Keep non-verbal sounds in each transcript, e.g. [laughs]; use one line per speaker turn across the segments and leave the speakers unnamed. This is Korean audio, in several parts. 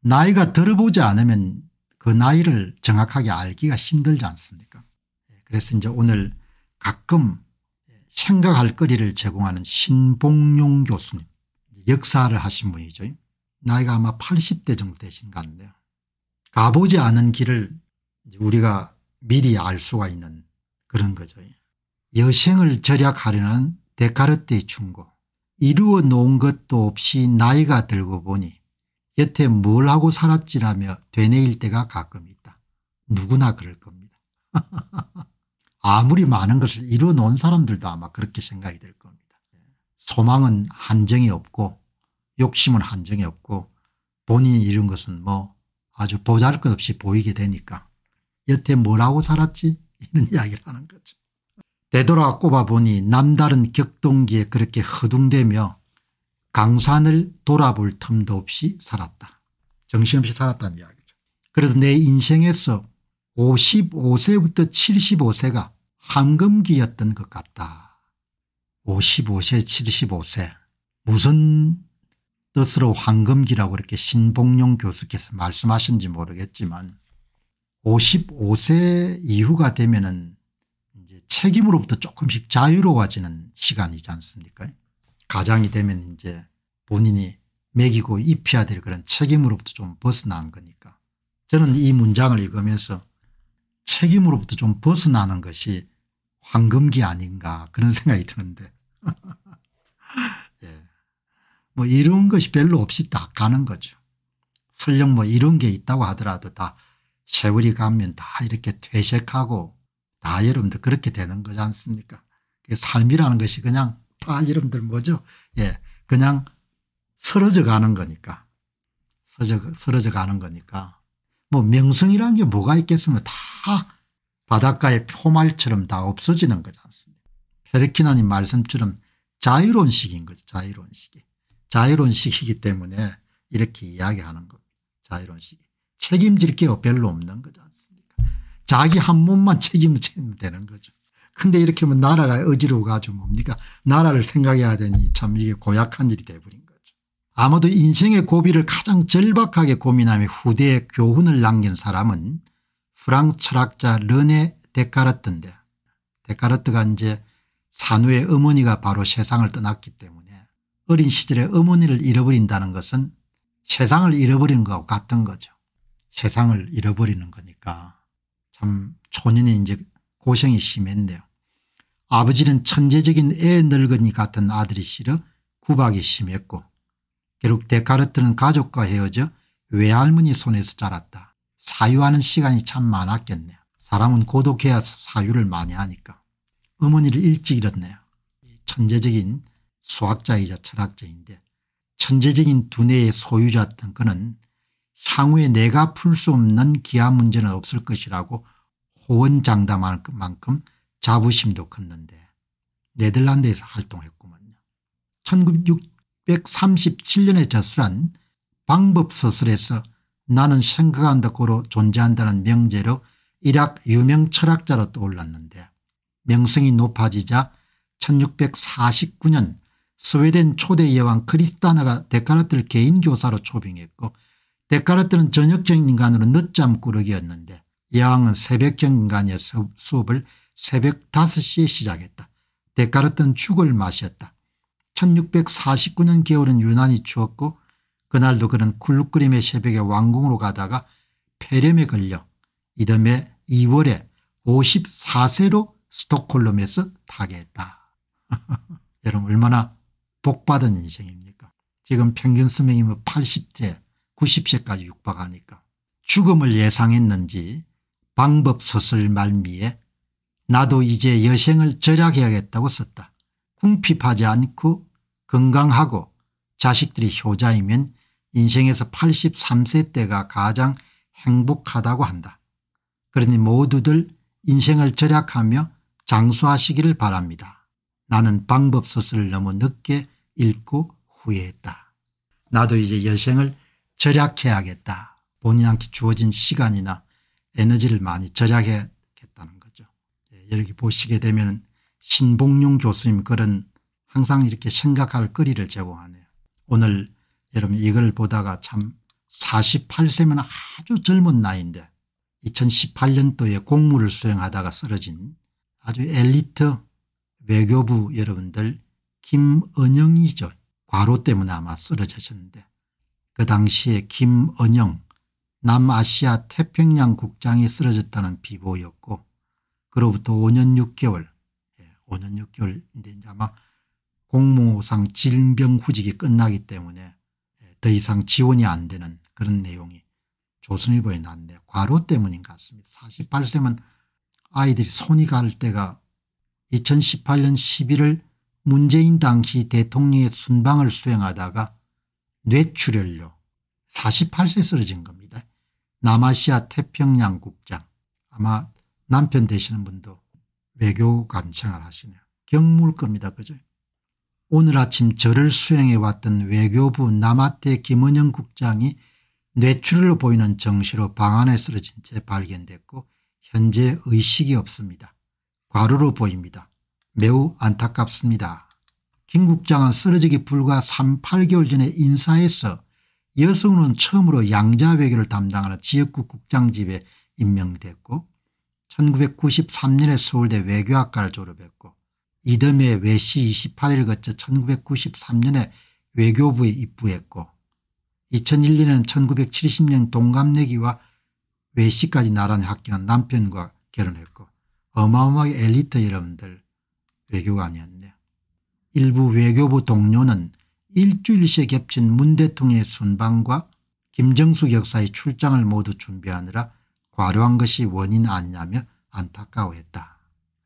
나이가 들어보지 않으면 그 나이를 정확하게 알기가 힘들지 않습니까 그래서 이제 오늘 가끔 생각할 거리를 제공하는 신봉용 교수님 역사를 하신 분이죠. 나이가 아마 80대 정도 되신 것 같네요. 가보지 않은 길을 우리가 미리 알 수가 있는 그런 거죠. 여생을 절약하려는 데카르트의 충고 이루어 놓은 것도 없이 나이가 들고 보니 여태 뭘 하고 살았지라며 되뇌일 때가 가끔 있다. 누구나 그럴 겁니다. [laughs] 아무리 많은 것을 이루어놓은 사람들도 아마 그렇게 생각이 될 겁니다. 소망은 한정이 없고 욕심은 한정이 없고 본인이 이룬 것은 뭐 아주 보잘것없이 보이게 되니까 여태 뭘하고 살았지 [laughs] 이런 이야기를 하는 거죠. 되돌아 꼽아보니 남다른 격동기에 그렇게 허둥대며 강산을 돌아볼 틈도 없이 살았다. 정신없이 살았다는 이야기죠. 그래도 내 인생에서 55세부터 75세가 황금기였던 것 같다. 55세 75세 무슨 뜻으로 황금기라고 이렇게 신봉용 교수께서 말씀하신지 모르겠지만 55세 이후가 되면은 책임으로부터 조금씩 자유로워지는 시간이지 않습니까 가장이 되면 이제 본인이 먹이고 입혀야 될 그런 책임으로부터 좀 벗어난 거니까 저는 이 문장을 읽으면서 책임으로부터 좀 벗어나는 것이 황금기 아닌가 그런 [laughs] 생각이 드는데 [laughs] 예. 뭐 이런 것이 별로 없이 다 가는 거죠. 설령 뭐 이런 게 있다고 하더라도 다 세월이 가면 다 이렇게 퇴색하고 다 여러분들 그렇게 되는 거지 않습니까? 그 삶이라는 것이 그냥 다 아, 이름들 뭐죠? 예. 그냥 쓰러져 가는 거니까. 쓰러져, 쓰러져 가는 거니까. 뭐 명성이라는 게 뭐가 있겠으면 다 바닷가의 표말처럼 다 없어지는 거지 않습니까? 페르키나님 말씀처럼 자유론식인 거죠. 자유론식이. 자유론식이기 때문에 이렇게 이야기하는 겁니다. 자유론식이. 책임질 게 별로 없는 거지 않습니까? 자기 한 몸만 책임지면 되는 거죠. 근데 이렇게 하면 나라가 어지러워 가지고 뭡니까 나라를 생각해야 되니 참 이게 고약한 일이 돼버린 거죠. 아마도 인생의 고비를 가장 절박하게 고민하며 후대에 교훈을 남긴 사람은 프랑 철학자 르네 데카르트인데 데카르트가 이제 산후의 어머니가 바로 세상을 떠났기 때문에 어린 시절에 어머니를 잃어버린다는 것은 세상을 잃어버리는 것과 같은 거죠. 세상을 잃어버리는 거니까 참 초년에 이제 고생이 심했네요. 아버지는 천재적인 애 늙은이 같은 아들이 싫어 구박이 심했고 결국 데카르트는 가족과 헤어져 외할머니 손에서 자랐다. 사유하는 시간이 참 많았겠네요. 사람은 고독해야 사유를 많이 하니까. 어머니를 일찍 잃었네요. 천재적인 수학자이자 철학자인데 천재적인 두뇌의 소유자였던 그는 향후에 내가 풀 수 없는 기아 문제는 없을 것이라고 호언장담할 만큼 자부심도 컸는데 네덜란드에서 활동했구먼요. 1937년에 저술한 방법서술에서 나는 생각한다 고로 존재한다는 명제로 이학 유명 철학자로 떠올랐는데 명성이 높아지자 1649년 스웨덴 초대 여왕 크리스타나가 데카르트를 개인 교사로 초빙했고 데카르트는 저녁형 인간으로 늦잠 꾸러기였는데 여왕은 새벽형 인간이어 수업을 새벽 5시에 시작했다. 데카르트는 죽을 맛이었다. 1649년 겨울은 유난히 추웠고 그날도 그는 굴룩거림의 새벽에 왕궁으로 가다가 폐렴에 걸려 이듬해 2월에 54세로 스톡홀름에서 타계했다. [laughs] 여러분 얼마나 복받은 인생입니까 지금 평균 수명이면 80세 뭐 90세까지 육박하니까 죽음을 예상했는지 방법서술 말미에 나도 이제 여생을 절약해야겠다고 썼다. 궁핍하지 않고 건강하고 자식들이 효자이면 인생에서 83세 때가 가장 행복하다고 한다. 그러니 모두들 인생을 절약하며 장수하시기를 바랍니다. 나는 방법서술을 너무 늦게 읽고 후회했다. 나도 이제 여생을 절약해야겠다. 본인한테 주어진 시간이나 에너지를 많이 절약해 이렇게 보시게 되면 신봉용 교수님 글은 항상 이렇게 생각할 거리를 제공하네요. 오늘 여러분 이걸 보다가 참 48세면 아주 젊은 나이인데 2018년도에 공무를 수행하다가 쓰러진 아주 엘리트 외교부 여러분들 김은영이죠. 과로 때문에 아마 쓰러졌는데 그 당시에 김은영 남아시아 태평양 국장이 쓰러졌다는 비보였고 그로부터 5년 6개월 5년 예, 6개월인데 이제 아마 공무상 질병후직이 끝나기 때문에 예, 더 이상 지원이 안 되는 그런 내용이 조선일보에 났네요. 과로 때문인 것 같습니다. 48세면 아이들이 손이 갈 때가 2018년 11월 문재인 당시 대통령의 순방을 수행하다가 뇌출혈로 48세 쓰러진 겁니다. 남아시아 태평양 국장 아마 남편 되시는 분도 외교관 생활하시네요. 경물겁니다. 그죠? 오늘 아침 저를 수행해 왔던 외교부 남아태 김은영 국장이 뇌출혈로 보이는 정시로 방 안에 쓰러진 채 발견됐고 현재 의식이 없습니다. 과로로 보입니다. 매우 안타깝습니다. 김 국장은 쓰러지기 불과 3, 8개월 전에 인사해서 여성은 처음으로 양자 외교를 담당하는 지역구 국장 집에 임명됐고 1993년에 서울대 외교학과를 졸업했고 이듬해 외시 28일 거쳐 1993년에 외교부에 입부했고 2001년에는 1970년 동갑내기와 외시까지 나란히 합격한 남편과 결혼했고 어마어마하게 엘리트 여러분들 외교관이었네요. 일부 외교부 동료는 일주일씩 겹친 문 대통령의 순방과 김정숙 역사의 출장을 모두 준비하느라 과로한 것이 원인 아니냐며 안타까워했다.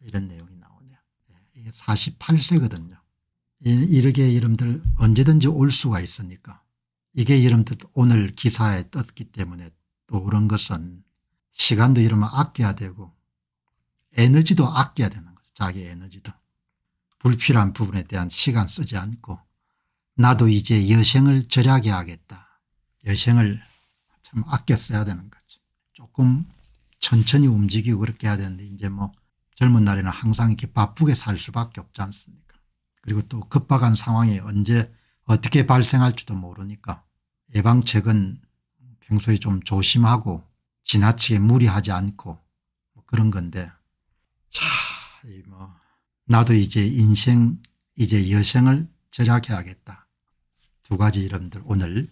이런 내용이 나오네요. 예, 이게 48세거든요. 이렇게 여러분들 언제든지 올 수가 있으니까 이게 여러분들 오늘 기사에 떴기 때문에 또 그런 것은 시간도 이러면 아껴야 되고 에너지도 아껴야 되는 거죠. 자기 에너지도. 불필요한 부분에 대한 시간 쓰지 않고 나도 이제 여생을 절약해야겠다. 여생을 참 아껴 써야 되는 거예요. 조금 천천히 움직이고 그렇게 해야 되는데 이제 뭐 젊은 날에는 항상 이렇게 바쁘게 살 수밖에 없지 않습니까 그리고 또 급박한 상황이 언제 어떻게 발생할지도 모르니까 예방책은 평소에 좀 조심하고 지나치게 무리하지 않고 뭐 그런 건데 자, 이뭐 나도 이제 인생 이제 여생을 절약해야겠다. 두 가지 이름들 오늘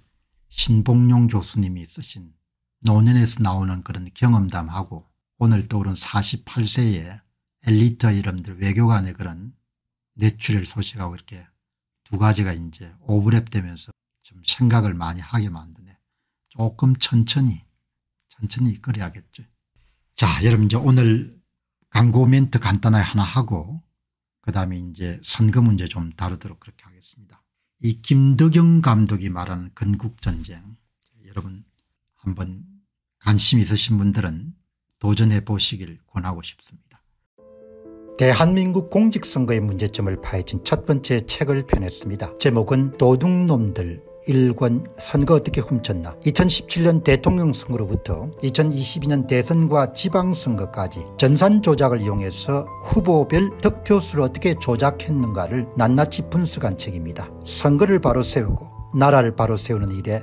신봉용 교수님이 쓰신 노년에서 나오는 그런 경험담하고 오늘 떠오른 48세의 엘리트 이름들 외교관의 그런 뇌출혈 소식하고 이렇게 두 가지가 이제 오버랩되면서 좀 생각을 많이 하게 만드네. 조금 천천히 천천히 이끌어야겠죠. 자 여러분 이제 오늘 광고 멘트 간단하게 하나 하고 그 다음에 이제 선거 문제 좀 다루도록 그렇게 하겠습니다. 이 김덕영 감독이 말하는 건국전쟁 여러분 한번 관심 있으신 분들은 도전해 보시길 권하고 싶습니다. 대한민국 공직선거의 문제점을 파헤친 첫 번째 책을 펴냈습니다. 제목은 도둑놈들 일권 선거 어떻게 훔쳤나 2017년 대통령 선거로부터 2022년 대선과 지방선거까지 전산 조작을 이용해서 후보별 득표수를 어떻게 조작했는가를 낱낱이 분수간 책입니다. 선거를 바로 세우고 나라를 바로 세우는 일에